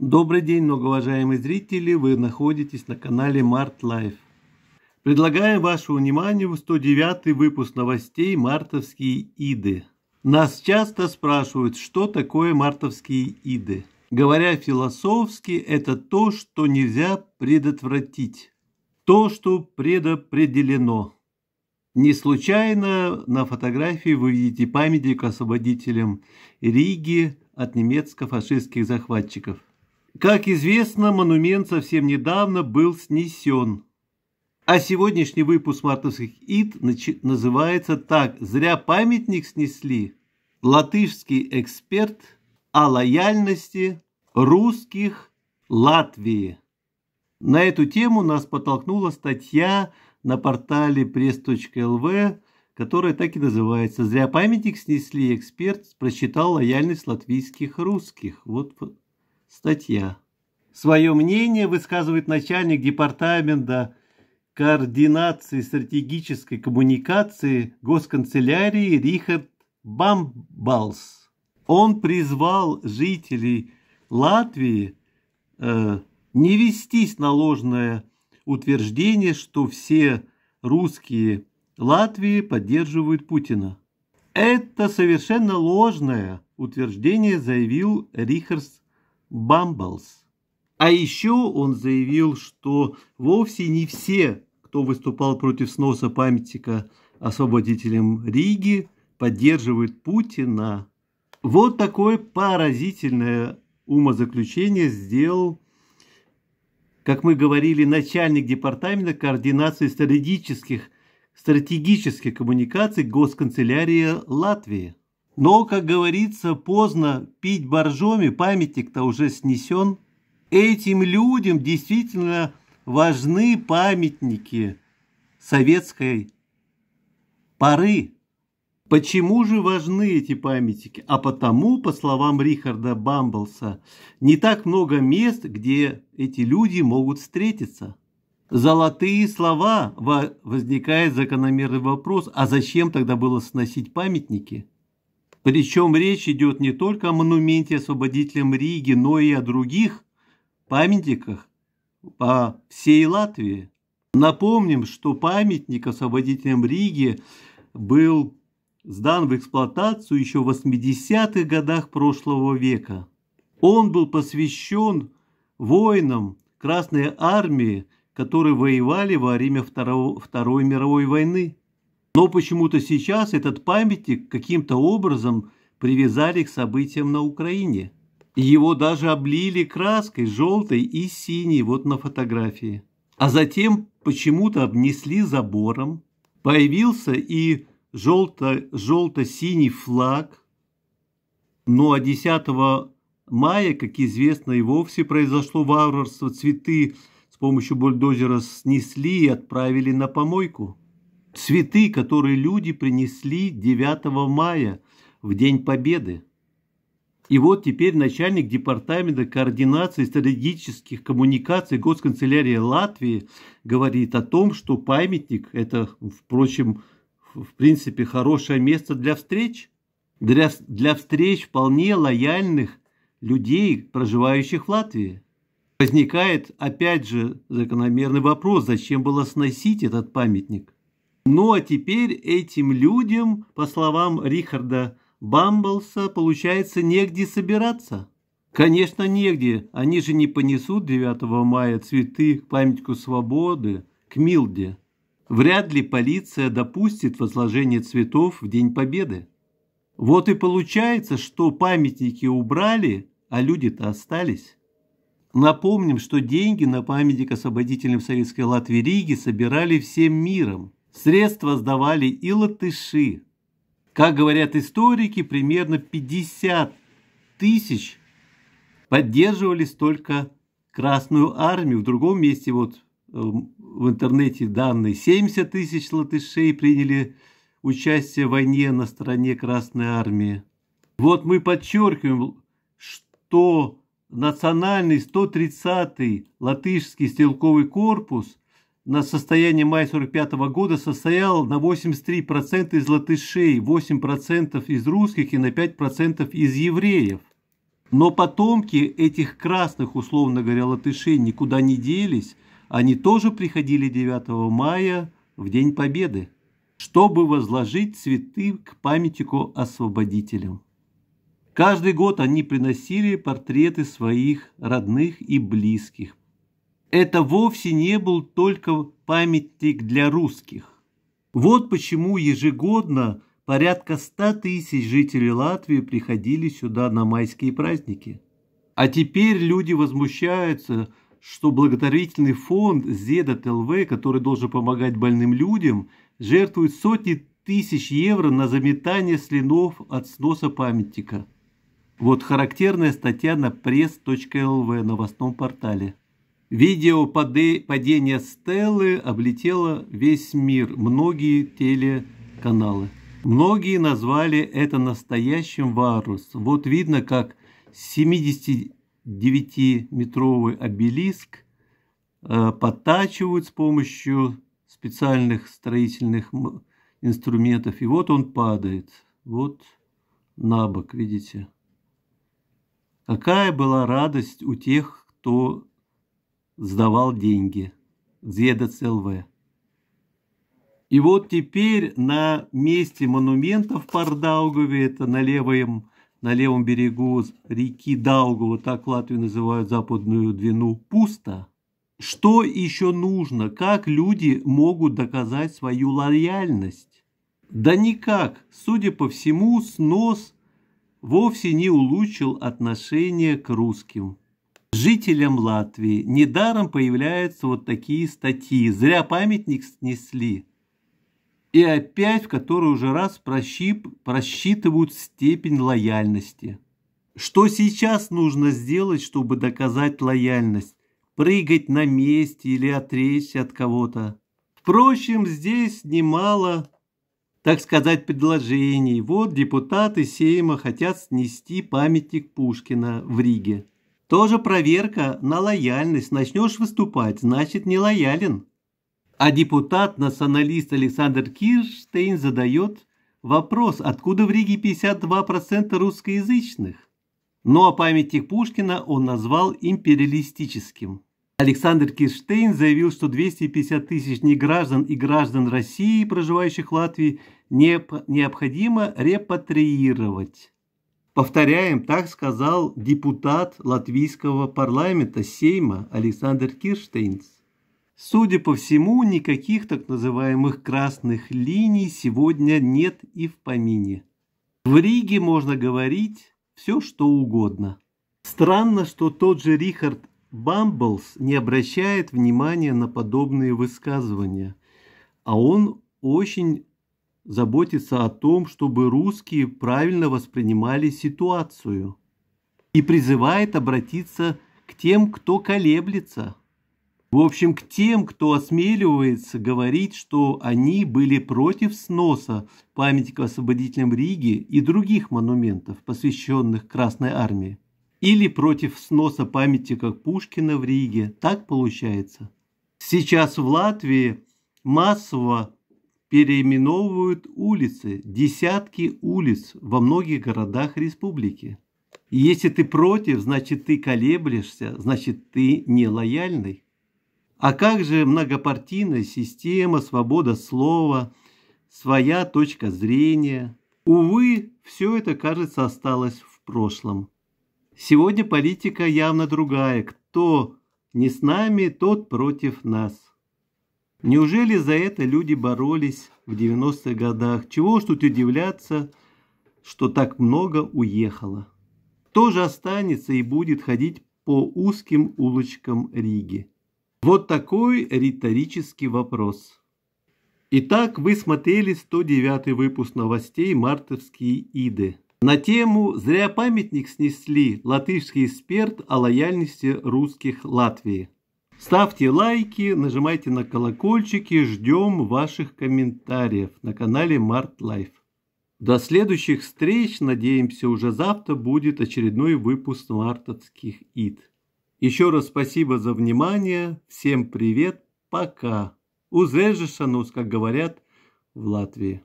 Добрый день, многоуважаемые зрители! Вы находитесь на канале Март Лайф. Предлагаем вашему вниманию 109 выпуск новостей «Мартовские иды». Нас часто спрашивают, что такое мартовские иды. Говоря философски, это то, что нельзя предотвратить. То, что предопределено. Не случайно на фотографии вы видите памятник освободителям Риги от немецко-фашистских захватчиков – как известно, монумент совсем недавно был снесен. А сегодняшний выпуск мартовских ид называется так «Зря памятник снесли». Латышский эксперт о лояльности русских Латвии. На эту тему нас подтолкнула статья на портале press.lv, которая так и называется «Зря памятник снесли, эксперт прочитал лояльность латвийских русских». Вот Статья. Свое мнение высказывает начальник департамента координации стратегической коммуникации госканцелярии Рихард Бамбалс. Он призвал жителей Латвии э, не вестись на ложное утверждение, что все русские Латвии поддерживают Путина. Это совершенно ложное утверждение, заявил Рихард Бамблс. А еще он заявил, что вовсе не все, кто выступал против сноса памятника освободителям Риги, поддерживают Путина. Вот такое поразительное умозаключение сделал, как мы говорили, начальник департамента координации стратегических, стратегических коммуникаций Госканцелярии Латвии. Но, как говорится, поздно пить боржоми, памятник-то уже снесен. Этим людям действительно важны памятники советской поры. Почему же важны эти памятники? А потому, по словам Рихарда Бамблса, не так много мест, где эти люди могут встретиться. Золотые слова возникает закономерный вопрос, а зачем тогда было сносить памятники? Причем речь идет не только о монументе освободителям Риги, но и о других памятниках по всей Латвии. Напомним, что памятник освободителям Риги был сдан в эксплуатацию еще в 80-х годах прошлого века. Он был посвящен воинам Красной Армии, которые воевали во время Второй, Второй мировой войны. Но почему-то сейчас этот памятник каким-то образом привязали к событиям на Украине. Его даже облили краской желтой и синей, вот на фотографии. А затем почему-то обнесли забором. Появился и желто, желто-синий флаг. Ну а 10 мая, как известно, и вовсе произошло варварство. Цветы с помощью бульдозера снесли и отправили на помойку цветы, которые люди принесли 9 мая, в День Победы. И вот теперь начальник департамента координации стратегических коммуникаций Госканцелярии Латвии говорит о том, что памятник – это, впрочем, в принципе, хорошее место для встреч. Для, для встреч вполне лояльных людей, проживающих в Латвии. Возникает, опять же, закономерный вопрос, зачем было сносить этот памятник? Ну а теперь этим людям, по словам Рихарда Бамблса, получается негде собираться. Конечно, негде. Они же не понесут 9 мая цветы к памятнику свободы, к Милде. Вряд ли полиция допустит возложение цветов в День Победы. Вот и получается, что памятники убрали, а люди-то остались. Напомним, что деньги на памятник освободителям Советской Латвии Риги собирали всем миром. Средства сдавали и латыши. Как говорят историки, примерно 50 тысяч поддерживались только Красную Армию. В другом месте, вот э, в интернете данные, 70 тысяч латышей приняли участие в войне на стороне Красной Армии. Вот мы подчеркиваем, что национальный 130-й латышский стрелковый корпус – на состояние мая 45 -го года состоял на 83% из латышей, 8% из русских и на 5% из евреев. Но потомки этих красных, условно говоря, латышей никуда не делись, они тоже приходили 9 мая в День Победы, чтобы возложить цветы к памятнику освободителям. Каждый год они приносили портреты своих родных и близких, это вовсе не был только памятник для русских. Вот почему ежегодно порядка 100 тысяч жителей Латвии приходили сюда на майские праздники. А теперь люди возмущаются, что благотворительный фонд Зеда ТЛВ, который должен помогать больным людям, жертвует сотни тысяч евро на заметание слинов от сноса памятника. Вот характерная статья на пресс.лв новостном портале. Видео падения Стеллы облетело весь мир, многие телеканалы. Многие назвали это настоящим варус. Вот видно, как 79-метровый обелиск э, подтачивают с помощью специальных строительных инструментов. И вот он падает. Вот на бок, видите. Какая была радость у тех, кто сдавал деньги. Зедец ЛВ. И вот теперь на месте монумента в Пардаугове, это на левом, на левом берегу реки Даугова, так Латвию называют западную Двину, пусто. Что еще нужно? Как люди могут доказать свою лояльность? Да никак. Судя по всему, снос вовсе не улучшил отношение к русским жителям Латвии. Недаром появляются вот такие статьи. Зря памятник снесли. И опять в который уже раз прощип, просчитывают степень лояльности. Что сейчас нужно сделать, чтобы доказать лояльность? Прыгать на месте или отречься от кого-то? Впрочем, здесь немало, так сказать, предложений. Вот депутаты Сейма хотят снести памятник Пушкина в Риге. Тоже проверка на лояльность. Начнешь выступать, значит не лоялен. А депутат-националист Александр Кирштейн задает вопрос, откуда в Риге 52% русскоязычных. Ну а памятник Пушкина он назвал империалистическим. Александр Кирштейн заявил, что 250 тысяч неграждан и граждан России, проживающих в Латвии, необходимо репатриировать. Повторяем, так сказал депутат латвийского парламента Сейма Александр Кирштейнс. Судя по всему, никаких так называемых красных линий сегодня нет и в помине. В Риге можно говорить все, что угодно. Странно, что тот же Рихард Бамблс не обращает внимания на подобные высказывания, а он очень заботиться о том, чтобы русские правильно воспринимали ситуацию и призывает обратиться к тем, кто колеблется. В общем, к тем, кто осмеливается говорить, что они были против сноса памятника освободителям Риги и других монументов, посвященных Красной Армии, или против сноса памятника Пушкина в Риге. Так получается. Сейчас в Латвии массово переименовывают улицы, десятки улиц во многих городах республики. И если ты против, значит ты колеблешься, значит ты не лояльный. А как же многопартийная система, свобода слова, своя точка зрения? Увы, все это, кажется, осталось в прошлом. Сегодня политика явно другая. Кто не с нами, тот против нас. Неужели за это люди боролись в 90-х годах? Чего ж тут удивляться, что так много уехало? Кто же останется и будет ходить по узким улочкам Риги? Вот такой риторический вопрос. Итак, вы смотрели 109 выпуск новостей «Мартовские иды». На тему «Зря памятник снесли» латышский эксперт о лояльности русских Латвии. Ставьте лайки, нажимайте на колокольчики, ждем ваших комментариев на канале Март Лайф. До следующих встреч, надеемся, уже завтра будет очередной выпуск мартовских ИД. Еще раз спасибо за внимание, всем привет, пока. Узрежешь как говорят в Латвии.